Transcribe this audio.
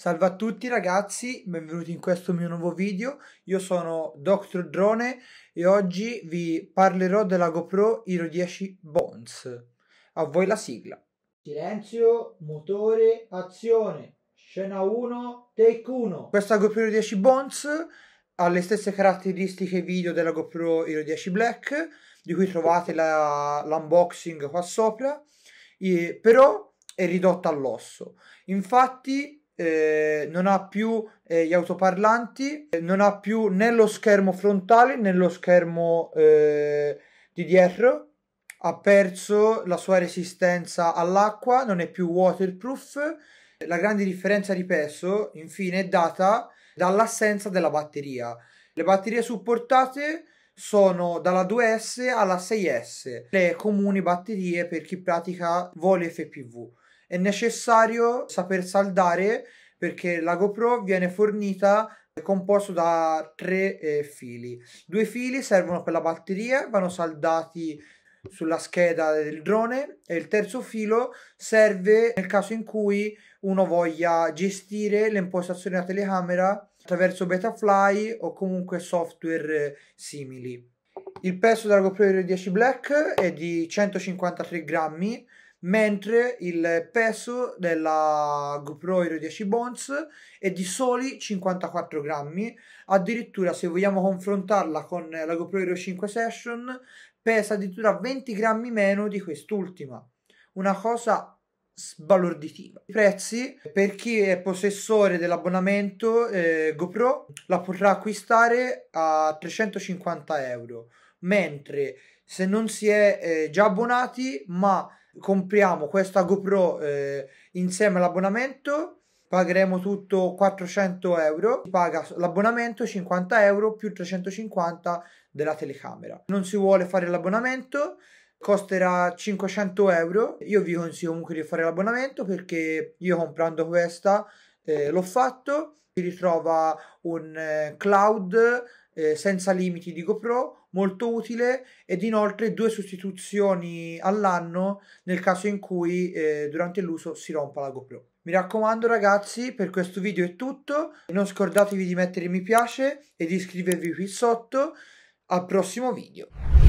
Salve a tutti ragazzi, benvenuti in questo mio nuovo video. Io sono Dr. Drone e oggi vi parlerò della GoPro Hero 10 Bones. A voi la sigla. Silenzio, motore, azione. Scena 1, take 1. Questa GoPro Hero 10 Bones ha le stesse caratteristiche video della GoPro Hero 10 Black, di cui trovate l'unboxing qua sopra, e, però è ridotta all'osso. Infatti eh, non ha più eh, gli autoparlanti, eh, non ha più né lo schermo frontale né lo schermo eh, di dietro, ha perso la sua resistenza all'acqua, non è più waterproof. La grande differenza di peso, infine, è data dall'assenza della batteria. Le batterie supportate sono dalla 2S alla 6S, le comuni batterie per chi pratica voli FPV è necessario saper saldare perché la GoPro viene fornita composto da tre eh, fili. Due fili servono per la batteria, vanno saldati sulla scheda del drone e il terzo filo serve nel caso in cui uno voglia gestire le impostazioni della telecamera attraverso Betafly o comunque software eh, simili. Il peso della GoPro Hero 10 Black è di 153 grammi, mentre il peso della GoPro Hero 10 Bones è di soli 54 grammi, addirittura se vogliamo confrontarla con la GoPro Hero 5 Session pesa addirittura 20 grammi meno di quest'ultima, una cosa sbalorditiva. I prezzi per chi è possessore dell'abbonamento eh, GoPro la potrà acquistare a 350 euro, mentre se non si è eh, già abbonati ma compriamo questa GoPro eh, insieme all'abbonamento, pagheremo tutto 400 euro, si paga l'abbonamento 50 euro più 350 della telecamera. Non si vuole fare l'abbonamento, costerà 500 euro, io vi consiglio comunque di fare l'abbonamento perché io comprando questa eh, l'ho fatto, si ritrova un eh, cloud eh, senza limiti di GoPro, molto utile ed inoltre due sostituzioni all'anno nel caso in cui eh, durante l'uso si rompa la GoPro. Mi raccomando ragazzi, per questo video è tutto, non scordatevi di mettere mi piace e di iscrivervi qui sotto, al prossimo video.